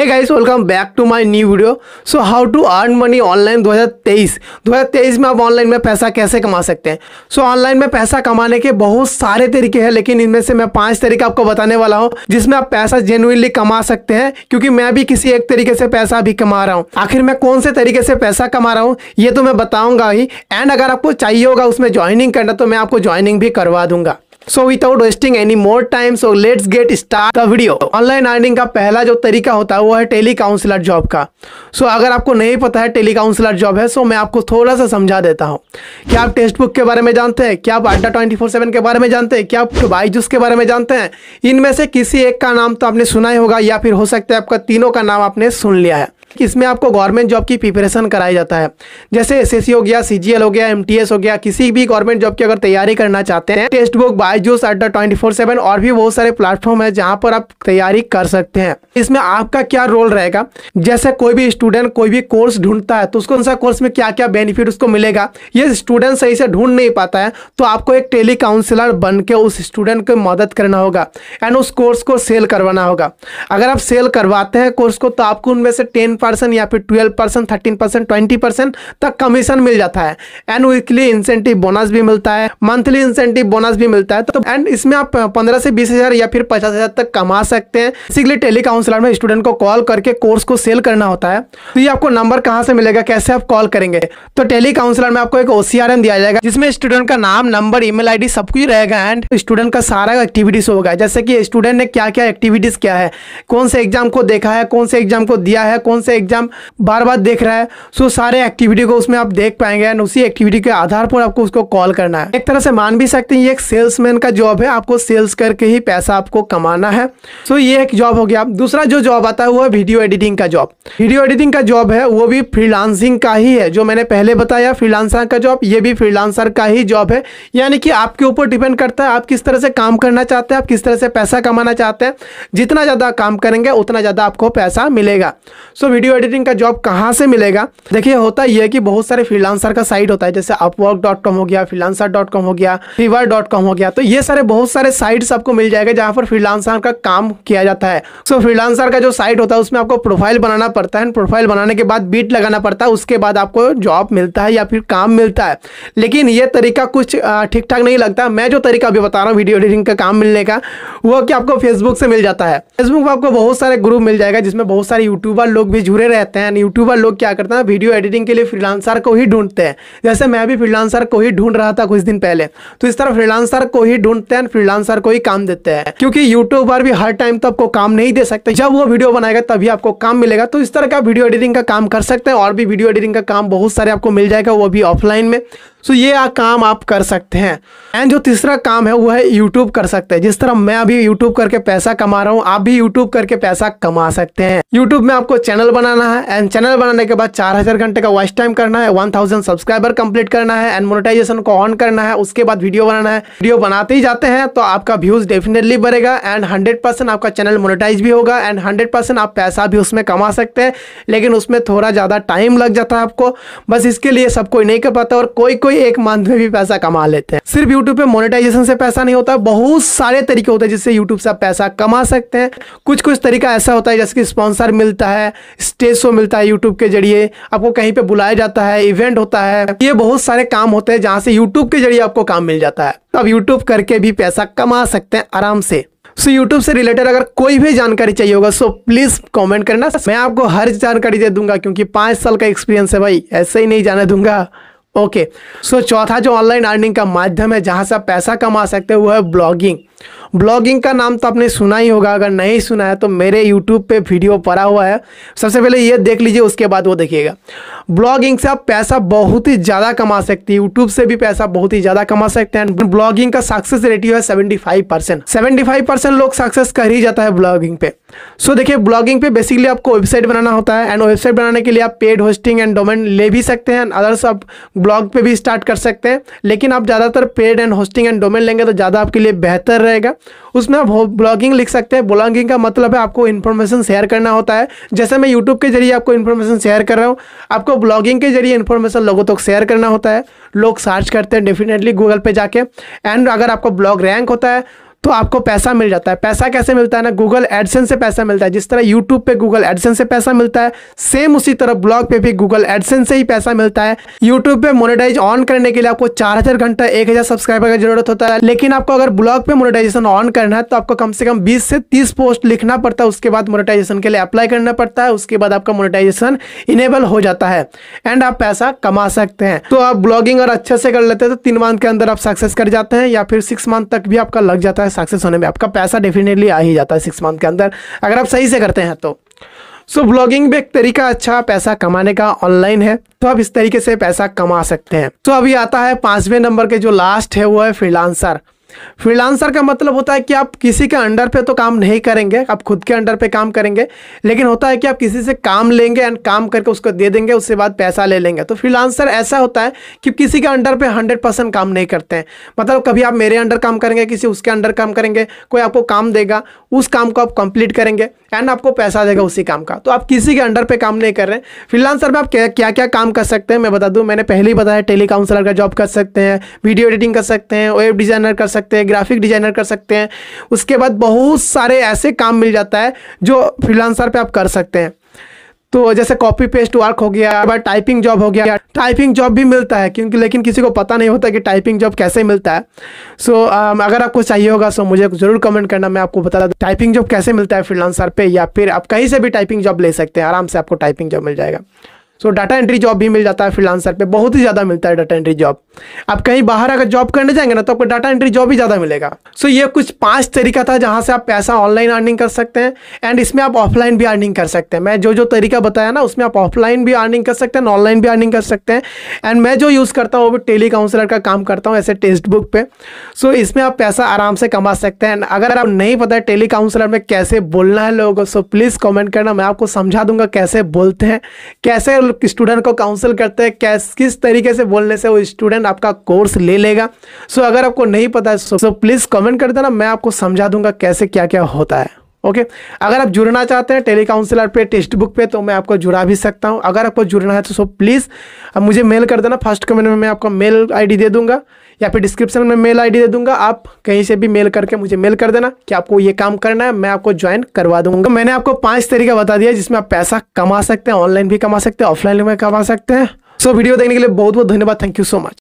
Hey guys welcome back to my new video so how to earn money online 2023 2023 में आप online में पैसा कैसे कमा सकते हैं सो so, ऑनलाइन में पैसा कमाने के बहुत सारे तरीके हैं लेकिन इनमें से मैं पांच तरीके आपको बताने वाला हूं जिसमें आप पैसा जेनुइनली कमा सकते हैं क्योंकि मैं भी किसी एक तरीके से पैसा भी कमा रहा हूँ आखिर मैं कौन से तरीके से पैसा कमा रहा हूँ ये तो मैं बताऊंगा ही एंड अगर आपको चाहिए होगा उसमें ज्वाइनिंग करना तो मैं आपको ज्वाइनिंग भी करवा दूंगा so without wasting any more time so let's get start the video online earning का पहला जो तरीका होता है वो है टेली काउंसिलर जॉब का सो so, अगर आपको नहीं पता है टेली काउंसिलर जॉब है सो so मैं आपको थोड़ा सा समझा देता हूँ क्या आप टेक्स्ट बुक के बारे में जानते हैं क्या आप अड्डा ट्वेंटी फोर सेवन के बारे में जानते हैं क्या आप जूस के बारे में जानते हैं इनमें से किसी एक का नाम तो आपने सुना ही होगा या फिर हो सकता है आपका तीनों का नाम आपने सुन लिया है इसमें आपको गवर्नमेंट जॉब की प्रिपरेशन कराया जाता है जैसे एस हो गया सी हो गया एम हो गया किसी भी गवर्नमेंट जॉब की अगर तैयारी करना चाहते हैं टेस्ट बुक बायजूस अड्डा ट्वेंटी और भी बहुत सारे प्लेटफॉर्म है जहाँ पर आप तैयारी कर सकते हैं इसमें आपका क्या रोल रहेगा जैसे कोई भी स्टूडेंट कोई भी कोर्स ढूंढता है तो उसको उनसा कोर्स में क्या क्या बेनिफिट उसको मिलेगा ये स्टूडेंट सही से ढूंढ नहीं पाता है तो आपको एक टेली काउंसिलर बन के उस स्टूडेंट को मदद करना होगा एंड उस कोर्स को सेल करवाना होगा अगर आप सेल करवाते हैं कोर्स को तो आपको उनमें से टेन परसेंट या फिर twelve percent thirteen percent twenty percent तक कमीशन मिल जाता है एंड वीकली इंसेंटिव बोनस भी मिलता है मंथली इंसेंटिव बोनस भी मिलता है तो एंड इसमें आप पंद्रह से बीस हज़ार या फिर पचास हज़ार तक कमा सकते हैं इसीलिए टेली काउंसलर में स्टूडेंट को कॉल करके कोर्स को सेल करना होता है तो ये आपको नंबर कहाँ से मिलेगा कैसे आप कॉल करेंगे तो टेली काउंसलर में आपको एक ओसीआरएम दिया जाएगा जिसमें स्टूडेंट का नाम नंबर ईमेल आईडी सब कुछ रहेगा एंड स्टूडेंट का सारा एक्टिविटीज होगा जैसे कि स्टूडेंट ने क्या क्या एक्टिविटीज क्या है कौन से एग्जाम को देखा है कौन से एग्जाम को दिया है कौन से से एग्ज़ाम बार बार देख रहा है सो सारे एक्टिविटी को उसमें आप देख पाएंगे एंड उसी एक्टिविटी के आधार पर आपको उसको कॉल करना है एक तरह से मान भी सकते हैं ये एक सेल्समैन का जॉब है आपको सेल्स करके ही पैसा आपको कमाना है सो ये एक जॉब हो गया दूसरा जो जॉब आता है वो है वीडियो एडिटिंग का जॉब वीडियो एडिटिंग का जॉब है वो भी फ्रीलांसिंग का ही है जो मैंने पहले बताया फ्रीलांसर का जॉब ये भी फ्रीलांसर का ही जॉब है यानी कि आपके ऊपर डिपेंड करता है आप किस तरह से काम करना चाहते हैं आप किस तरह से पैसा कमाना चाहते हैं जितना ज़्यादा काम करेंगे उतना ज़्यादा आपको पैसा मिलेगा सो so, वीडियो एडिटिंग का जॉब कहाँ से मिलेगा देखिए होता यह है कि बहुत सारे फ्रीलांसर का साइट होता है जैसे अपवर्क डॉट कॉम हो गया फ्रीलांसर डॉट कॉम हो गया फीवर डॉट कॉम हो गया तो ये सारे बहुत सारे साइट आपको मिल जाएगा जहाँ पर फ्रीलांसर का काम किया जाता है सो so, फ्रीलांसर का जो साइट होता है उसमें आपको प्रोफाइल बनाना पड़ता है प्रोफाइल बनाने के बाद बीट लगाना पड़ता है उसके बाद आपको जॉब मिलता है या फिर काम मिलता है लेकिन ये तरीका कुछ ठीक ठाक नहीं लगता मैं जो तरीका अभी बता रहा हूँ वीडियो एडिटिंग का काम मिलने का वो कि आपको फेसबुक से मिल जाता है फेसबुक पर आपको बहुत सारे ग्रुप मिल जाएगा जिसमें बहुत सारे यूट्यूबर लोग भी जुड़े रहते हैं यूट्यूबर लोग क्या करते हैं वीडियो एडिटिंग के लिए फ्रीलांसर को ही ढूंढते हैं जैसे मैं भी फ्रीलांसर को ही ढूंढ रहा था कुछ दिन पहले तो इस तरह फ्रीलांसर को ही ढूंढते हैं फ्रीलांसर को ही काम देते हैं क्योंकि यूट्यूबर भी हर टाइम तो आपको काम नहीं दे सकते जब वो वीडियो बनाएगा तभी आपको काम मिलेगा तो इस तरह का वीडियो एडिटिंग का काम कर सकते हैं और भी वीडियो एडिटिंग का काम बहुत सारे आपको मिल जाएगा वो भी ऑफलाइन में सो ये आ, काम आप कर सकते हैं एंड जो तीसरा काम है वो है यूट्यूब कर सकते हैं जिस तरह मैं अभी यूट्यूब करके पैसा कमा रहा हूँ आप भी यूट्यूब करके पैसा कमा सकते हैं यूट्यूब में आपको चैनल बनाना है एंड चैनल बनाने के बाद चार हजार घंटे का वॉच टाइम करना है वन थाउजेंड सब्सक्राइबर कंप्लीट करना है एंड मोनिटाइजेशन को ऑन करना है उसके बाद वीडियो बनाना है वीडियो बनाते ही जाते हैं तो आपका व्यूज डेफिनेटली बढ़ेगा एंड हंड्रेड आपका चैनल मोनिटाइज भी होगा एंड हंड्रेड आप पैसा भी उसमें कमा सकते हैं लेकिन उसमें थोड़ा ज़्यादा टाइम लग जाता है आपको बस इसके लिए सबको नहीं कर पाता और कोई कोई कोई एक मंथ में भी पैसा कमा लेते हैं सिर्फ यूट्यूब पे मोनेटाइजेशन से पैसा नहीं होता बहुत सारे तरीके होते हैं जिससे यूट्यूब से आप पैसा कमा सकते हैं कुछ कुछ तरीका ऐसा होता है जैसे कि स्पॉन्सर मिलता है स्टेज शो मिलता है यूट्यूब के जरिए आपको कहीं पे बुलाया जाता है इवेंट होता है ये बहुत सारे काम होते हैं जहाँ से यूट्यूब के जरिए आपको काम मिल जाता है तो आप यूट्यूब करके भी पैसा कमा सकते हैं आराम से सो so, YouTube से रिलेटेड अगर कोई भी जानकारी चाहिए होगा सो प्लीज कमेंट करना मैं आपको हर जानकारी दे दूंगा क्योंकि पांच साल का एक्सपीरियंस है भाई ऐसे ही नहीं जाने दूंगा ओके सो चौथा जो ऑनलाइन अर्निंग का माध्यम है जहाँ से आप पैसा कमा सकते हैं वो है ब्लॉगिंग ब्लॉगिंग का नाम तो आपने सुना ही होगा अगर नहीं सुना है तो मेरे यूट्यूब पे वीडियो पड़ा हुआ है सबसे पहले ये देख लीजिए उसके बाद वो देखिएगा ब्लॉगिंग से आप पैसा बहुत ही ज़्यादा कमा सकते हैं यूट्यूब से भी पैसा बहुत ही ज़्यादा कमा सकते हैं ब्लॉगिंग का सक्सेस रेटियो है seventy five percent seventy five percent लोग सक्सेस कर ही जाता है ब्लॉगिंग पे सो so, देखिए ब्लॉगिंग पे बेसिकली आपको वेबसाइट बनाना होता है एंड वेबसाइट बनाने के लिए आप पेड होस्टिंग एंड डोमेन ले भी सकते हैं एंड अदर्स आप ब्लॉग पे भी स्टार्ट कर सकते हैं लेकिन आप ज़्यादातर paid and hosting and domain लेंगे तो ज़्यादा आपके लिए बेहतर रहेगा उसमें आप ब्लॉगिंग लिख सकते हैं ब्लॉगिंग का मतलब है आपको इन्फॉर्मेशन शेयर करना होता है जैसे मैं यूट्यूब के जरिए आपको इन्फॉर्मेशन शेयर कर रहा हूँ आपको ब्लॉगिंग के जरिए इन्फॉर्मेशन लोगों तक तो शेयर करना होता है लोग सर्च करते हैं डेफिनेटली गूगल पर जाके एंड अगर आपका ब्लॉग रैंक होता है तो आपको पैसा मिल जाता है पैसा कैसे मिलता है ना गूगल एडसेंस से पैसा मिलता है जिस तरह यूट्यूब पे गूगल एडसेंस से पैसा मिलता है सेम उसी तरह ब्लॉग पे भी गूगल एडसेंस से ही पैसा मिलता है यूट्यूब पे मोनेटाइज ऑन करने के लिए आपको चार हज़ार घंटा एक हज़ार सब्सक्राइबर की जरूरत होता है लेकिन आपको अगर ब्लॉग पे मोनिटाइजेशन ऑन करना है तो आपको कम से कम बीस से तीस पोस्ट लिखना पड़ता है उसके बाद मोनिटाइजेशन के लिए अप्लाई करना पड़ता है उसके बाद आपका मोनिटाइजेशन इनेबल हो जाता है एंड आप पैसा कमा सकते हैं तो आप ब्लॉगिंग और अच्छे से कर लेते हैं तो तीन मंथ के अंदर आप सक्सेस कर जाते हैं या फिर सिक्स मंथ तक भी आपका लग जाता है है सक्सेस होने में आपका पैसा डेफिनेटली आ ही जाता है सिक्स मंथ के अंदर अगर आप सही से करते हैं तो सो so, ब्लॉगिंग भी एक तरीका अच्छा पैसा कमाने का ऑनलाइन है तो आप इस तरीके से पैसा कमा सकते हैं तो so, अभी आता है पांचवें नंबर के जो लास्ट है वो है फ्रीलांसर फ्रीलांसर का मतलब होता है कि आप किसी के अंडर पे तो काम नहीं करेंगे आप खुद के अंडर पे काम करेंगे लेकिन होता है कि आप किसी से काम लेंगे एंड काम करके उसको दे देंगे उसके बाद पैसा ले लेंगे तो फ्रीलांसर ऐसा होता है कि किसी के अंडर पे हंड्रेड परसेंट काम नहीं करते हैं मतलब कभी आप मेरे अंडर काम करेंगे किसी उसके अंडर काम करेंगे कोई आपको काम देगा उस काम को आप कंप्लीट करेंगे एंड आपको पैसा देगा उसी काम का तो आप किसी के अंडर पे काम नहीं कर रहे हैं फ्रीलांसर में आप क्या क्या क्या काम कर सकते हैं मैं बता दूँ मैंने पहले ही बताया टेली काउंसलर का जॉब कर सकते हैं वीडियो एडिटिंग कर सकते हैं वेब डिज़ाइनर कर सकते सकते हैं ग्राफिक डिजाइनर कर सकते हैं उसके बाद बहुत सारे ऐसे काम मिल जाता है जो फ्रीलांसर पे आप कर सकते हैं तो जैसे कॉपी पेस्ट वर्क हो गया या टाइपिंग जॉब हो गया टाइपिंग जॉब भी मिलता है क्योंकि लेकिन किसी को पता नहीं होता कि टाइपिंग जॉब कैसे मिलता है सो so, um, अगर आपको चाहिए होगा सो मुझे ज़रूर कमेंट करना मैं आपको बता दूँ टाइपिंग जॉब कैसे मिलता है फ्रीलांसर पे या फिर आप कहीं से भी टाइपिंग जॉब ले सकते हैं आराम से आपको टाइपिंग जॉब मिल जाएगा सो डाटा एंट्री जॉब भी मिल जाता है फ्रीलांसर पे बहुत ही ज़्यादा मिलता है डाटा एंट्री जॉब आप कहीं बाहर अगर जॉब करने जाएंगे ना तो आपको डाटा एंट्री जॉब ही ज़्यादा मिलेगा सो so, ये कुछ पांच तरीका था जहाँ से आप पैसा ऑनलाइन अर्निंग कर सकते हैं एंड इसमें आप ऑफलाइन भी अर्निंग कर सकते हैं मैं जो जो तरीका बताया ना उसमें आप ऑफलाइन भी अर्निंग कर सकते हैं ऑनलाइन भी अर्निंग कर सकते हैं एंड मैं जो यूज़ करता हूँ वो भी टेली काउंसलर का काम करता हूँ ऐसे टेक्स्ट बुक पे सो इसमें आप पैसा आराम से कमा सकते हैं एंड अगर आप नहीं पता है टेली काउंसलर में कैसे बोलना है लोगों को सो प्लीज़ कॉमेंट करना मैं आपको समझा दूंगा कैसे बोलते हैं कैसे स्टूडेंट को काउंसिल करते हैं कैस किस तरीके से बोलने से वो स्टूडेंट आपका कोर्स ले लेगा सो अगर आपको नहीं पता है सो प्लीज़ कमेंट कर देना मैं आपको समझा दूंगा कैसे क्या क्या होता है ओके okay? अगर आप जुड़ना चाहते हैं टेली काउंसिलर पे टेक्स्ट बुक पे तो मैं आपको जुड़ा भी सकता हूँ अगर आपको जुड़ना है तो सो प्लीज़ मुझे मेल कर देना फर्स्ट कमेंट में मैं आपको मेल आईडी दे दूंगा या फिर डिस्क्रिप्शन में मेल आईडी दे दूंगा आप कहीं से भी मेल करके मुझे मेल कर देना कि आपको ये काम करना है मैं आपको ज्वाइन करवा दूंगा तो मैंने आपको पांच तरीका बता दिया जिसमें आप पैसा कमा सकते हैं ऑनलाइन भी कमा सकते हैं ऑफलाइन भी कमा सकते हैं सो so, वीडियो देखने के लिए बहुत बहुत धन्यवाद थैंक यू सो मच